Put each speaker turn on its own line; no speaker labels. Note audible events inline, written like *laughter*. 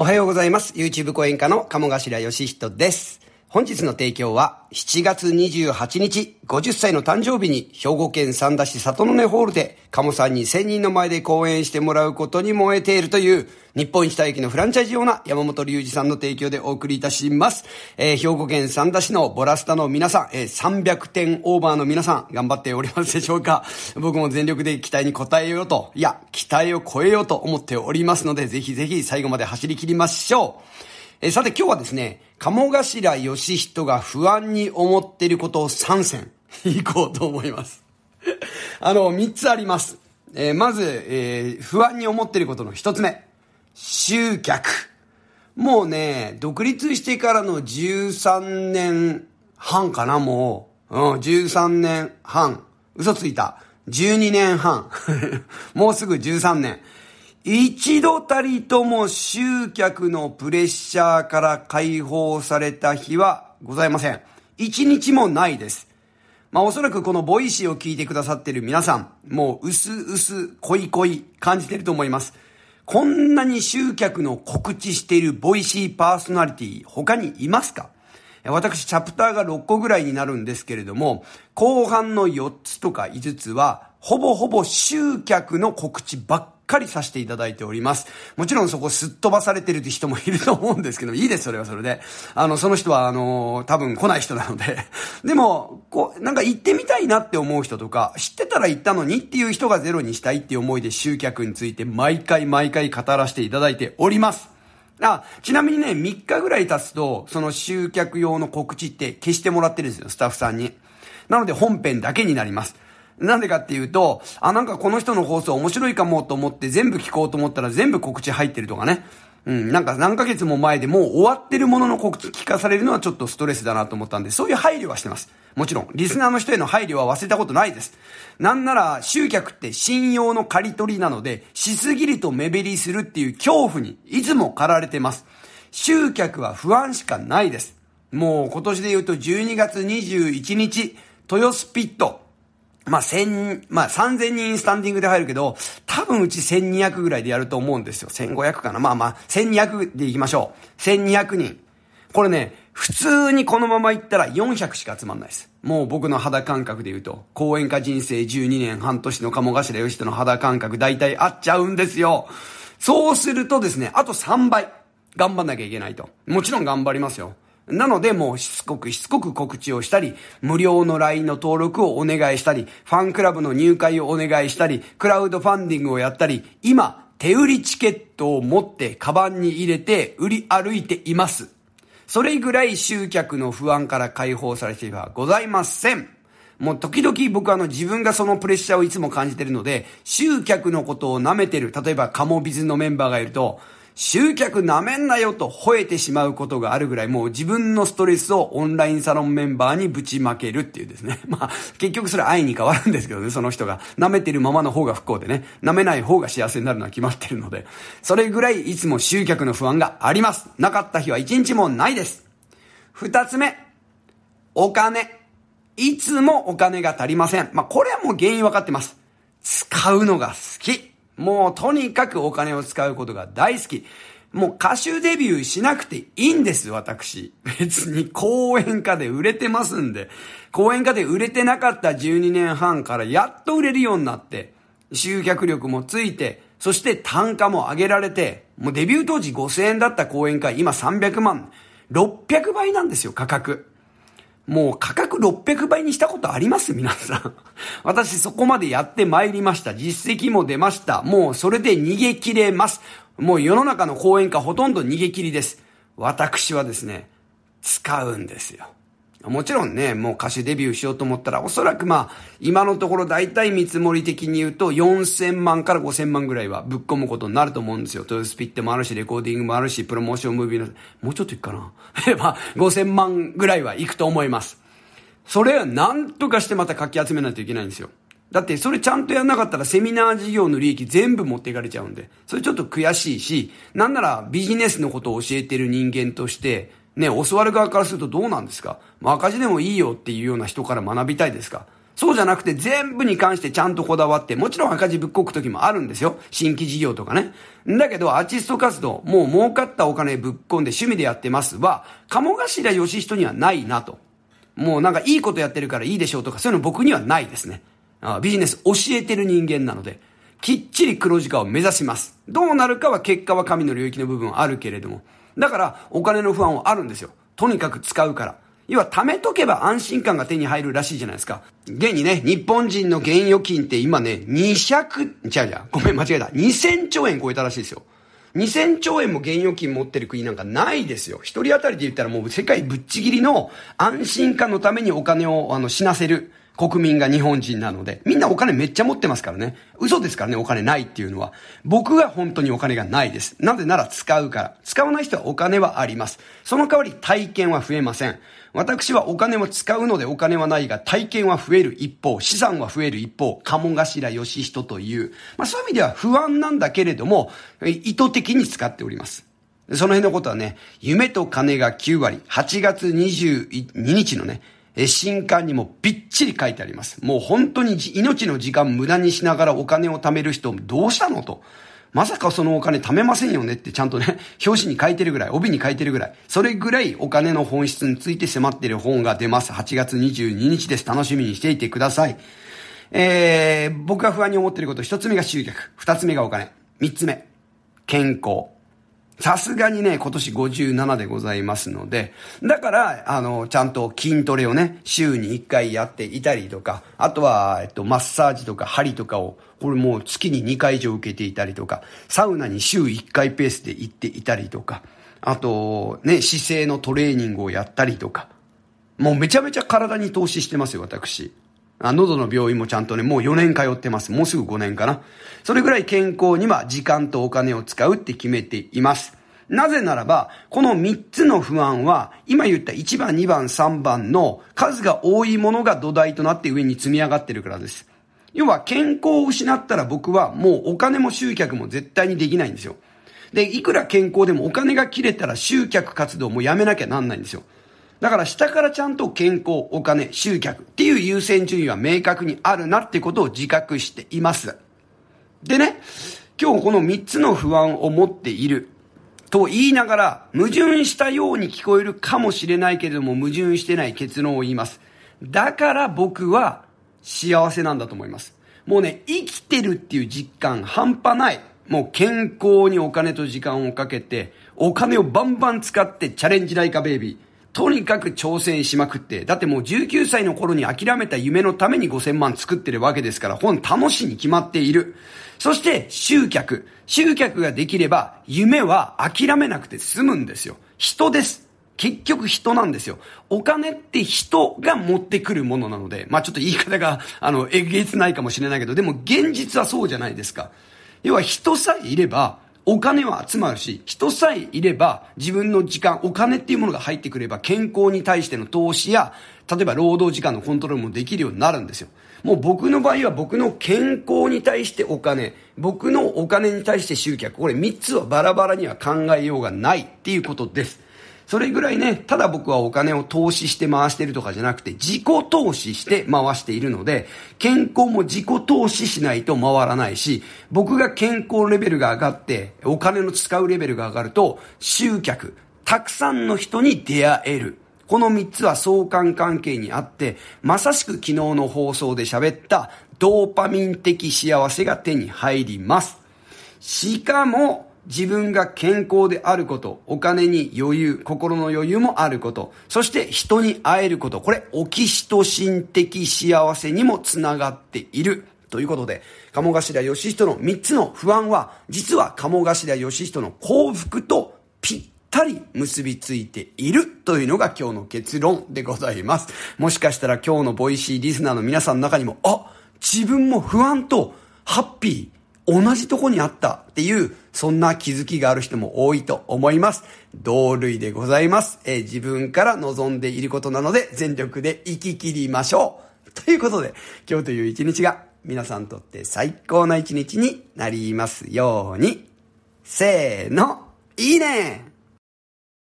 おはようございます。YouTube 講演家の鴨頭義人です。本日の提供は7月28日50歳の誕生日に兵庫県三田市里の根ホールで鴨さんに1000人の前で講演してもらうことに燃えているという日本一大駅のフランチャイジオーナー山本隆二さんの提供でお送りいたします。えー、兵庫県三田市のボラスタの皆さん、えー、300点オーバーの皆さん頑張っておりますでしょうか僕も全力で期待に応えようと、いや、期待を超えようと思っておりますのでぜひぜひ最後まで走り切りましょう。えさて今日はですね、鴨頭義人が不安に思っていることを参選、い *laughs* こうと思います。*laughs* あの、三つあります。えー、まず、えー、不安に思っていることの一つ目。集客。もうね、独立してからの13年半かな、もう。うん、13年半。嘘ついた。12年半。*laughs* もうすぐ13年。一度たりとも集客のプレッシャーから解放された日はございません。一日もないです。まあおそらくこのボイシーを聞いてくださってる皆さん、もう薄々恋恋感じてると思います。こんなに集客の告知しているボイシーパーソナリティ他にいますか私、チャプターが6個ぐらいになるんですけれども、後半の4つとか5つは、ほぼほぼ集客の告知ばっかりさせていただいております。もちろんそこすっ飛ばされてるって人もいると思うんですけど、いいです、それはそれで。あの、その人は、あの、多分来ない人なので。でも、こう、なんか行ってみたいなって思う人とか、知ってたら行ったのにっていう人がゼロにしたいっていう思いで集客について毎回毎回語らせていただいております。あ、ちなみにね、3日ぐらい経つと、その集客用の告知って消してもらってるんですよ、スタッフさんに。なので本編だけになります。なんでかっていうと、あ、なんかこの人の放送面白いかもと思って全部聞こうと思ったら全部告知入ってるとかね。うん、なんか何ヶ月も前でもう終わってるものの告知聞かされるのはちょっとストレスだなと思ったんで、そういう配慮はしてます。もちろん、リスナーの人への配慮は忘れたことないです。なんなら、集客って信用の刈り取りなので、しすぎると目減りするっていう恐怖にいつも駆られてます。集客は不安しかないです。もう今年で言うと12月21日、豊洲ピット、まあ、千、まあ、三千人スタンディングで入るけど、多分うち千二百ぐらいでやると思うんですよ。千五百かなまあまあ、千二百でいきましょう。千二百人。これね、普通にこのままいったら400しか集まんないです。もう僕の肌感覚で言うと、講演家人生12年半年の鴨頭義人の肌感覚大体合っちゃうんですよ。そうするとですね、あと3倍頑張んなきゃいけないと。もちろん頑張りますよ。なのでもうしつこくしつこく告知をしたり、無料の LINE の登録をお願いしたり、ファンクラブの入会をお願いしたり、クラウドファンディングをやったり、今、手売りチケットを持ってカバンに入れて売り歩いています。それぐらい集客の不安から解放されてはございません。もう時々僕はあの自分がそのプレッシャーをいつも感じてるので、集客のことを舐めてる。例えばカモビズのメンバーがいると、集客なめんなよと吠えてしまうことがあるぐらい、もう自分のストレスをオンラインサロンメンバーにぶちまけるっていうですね。*laughs* まあ、結局それ愛に変わるんですけどね、その人が。舐めてるままの方が不幸でね、舐めない方が幸せになるのは決まってるので、それぐらいいつも集客の不安があります。なかった日は一日もないです。二つ目、お金。いつもお金が足りません。まあ、これはもう原因わかってます。使うのがもうとにかくお金を使うことが大好き。もう歌手デビューしなくていいんです、私。別に講演家で売れてますんで。講演家で売れてなかった12年半からやっと売れるようになって、集客力もついて、そして単価も上げられて、もうデビュー当時5000円だった講演会、今300万、600倍なんですよ、価格。もう価格600倍にしたことあります皆さん。私そこまでやって参りました。実績も出ました。もうそれで逃げ切れます。もう世の中の講演家ほとんど逃げ切りです。私はですね、使うんですよ。もちろんね、もう歌手デビューしようと思ったら、おそらくまあ、今のところ大体見積もり的に言うと、4000万から5000万ぐらいはぶっ込むことになると思うんですよ。トヨスピットもあるし、レコーディングもあるし、プロモーションムービーの、もうちょっといくかな。*laughs* まあ、5000万ぐらいはいくと思います。それはなんとかしてまたかき集めないといけないんですよ。だってそれちゃんとやんなかったらセミナー事業の利益全部持っていかれちゃうんで、それちょっと悔しいし、なんならビジネスのことを教えてる人間として、ね、教わる側からするとどうなんですか、赤字でもいいよっていうような人から学びたいですかそうじゃなくて全部に関してちゃんとこだわって、もちろん赤字ぶっこく時もあるんですよ。新規事業とかね。だけどアーティスト活動、もう儲かったお金ぶっ込んで趣味でやってますは、鴨頭義人にはないなと。もうなんかいいことやってるからいいでしょうとか、そういうの僕にはないですね。ビジネス教えてる人間なので、きっちり黒字化を目指します。どうなるかは結果は神の領域の部分あるけれども。だから、お金の不安はあるんですよ。とにかく使うから。要は、貯めとけば安心感が手に入るらしいじゃないですか。現にね、日本人の現預金って今ね、200、ちゃうじゃん。ごめん、間違えた。2000兆円超えたらしいですよ。2000兆円も現預金持ってる国なんかないですよ。一人当たりで言ったらもう世界ぶっちぎりの安心感のためにお金をあの死なせる。国民が日本人なので、みんなお金めっちゃ持ってますからね。嘘ですからね、お金ないっていうのは。僕が本当にお金がないです。なぜなら使うから。使わない人はお金はあります。その代わり体験は増えません。私はお金を使うのでお金はないが、体験は増える一方、資産は増える一方、鴨頭義人という、まあそういう意味では不安なんだけれども、意図的に使っております。その辺のことはね、夢と金が9割、8月22日のね、新刊にもびっちり書いてあります。もう本当に命の時間無駄にしながらお金を貯める人どうしたのと。まさかそのお金貯めませんよねってちゃんとね、*laughs* 表紙に書いてるぐらい、帯に書いてるぐらい、それぐらいお金の本質について迫ってる本が出ます。8月22日です。楽しみにしていてください。えー、僕が不安に思ってること、一つ目が集客、二つ目がお金、三つ目、健康。さすがにね、今年57でございますので、だから、あの、ちゃんと筋トレをね、週に1回やっていたりとか、あとは、えっと、マッサージとか針とかを、これもう月に2回以上受けていたりとか、サウナに週1回ペースで行っていたりとか、あと、ね、姿勢のトレーニングをやったりとか、もうめちゃめちゃ体に投資してますよ、私。あ喉の病院もちゃんとね、もう4年通ってます。もうすぐ5年かな。それぐらい健康には時間とお金を使うって決めています。なぜならば、この3つの不安は、今言った1番、2番、3番の数が多いものが土台となって上に積み上がってるからです。要は健康を失ったら僕はもうお金も集客も絶対にできないんですよ。で、いくら健康でもお金が切れたら集客活動もやめなきゃなんないんですよ。だから下からちゃんと健康、お金、集客っていう優先順位は明確にあるなってことを自覚しています。でね、今日この3つの不安を持っていると言いながら矛盾したように聞こえるかもしれないけれども矛盾してない結論を言います。だから僕は幸せなんだと思います。もうね、生きてるっていう実感半端ない。もう健康にお金と時間をかけて、お金をバンバン使ってチャレンジライカベイビー。とにかく挑戦しまくって、だってもう19歳の頃に諦めた夢のために5000万作ってるわけですから、本楽しに決まっている。そして集客。集客ができれば、夢は諦めなくて済むんですよ。人です。結局人なんですよ。お金って人が持ってくるものなので、まあちょっと言い方が、あの、えげつないかもしれないけど、でも現実はそうじゃないですか。要は人さえいれば、お金は集まるし、人さえいれば自分の時間、お金っていうものが入ってくれば健康に対しての投資や、例えば労働時間のコントロールもできるようになるんですよ。もう僕の場合は僕の健康に対してお金、僕のお金に対して集客、これ3つはバラバラには考えようがないっていうことです。それぐらいね、ただ僕はお金を投資して回してるとかじゃなくて、自己投資して回しているので、健康も自己投資しないと回らないし、僕が健康レベルが上がって、お金の使うレベルが上がると、集客、たくさんの人に出会える。この3つは相関関係にあって、まさしく昨日の放送で喋ったドーパミン的幸せが手に入ります。しかも、自分が健康であること、お金に余裕、心の余裕もあること、そして人に会えること、これ、オキシトシン的幸せにもつながっている。ということで、鴨頭義人の3つの不安は、実は鴨頭義人の幸福とぴったり結びついているというのが今日の結論でございます。もしかしたら今日のボイシーリスナーの皆さんの中にも、あ、自分も不安とハッピー、同じとこにあったっていう、そんな気づきがある人も多いと思います。同類でございます。えー、自分から望んでいることなので、全力で生き切りましょう。ということで、今日という一日が皆さんにとって最高な一日になりますように。せーの、いいね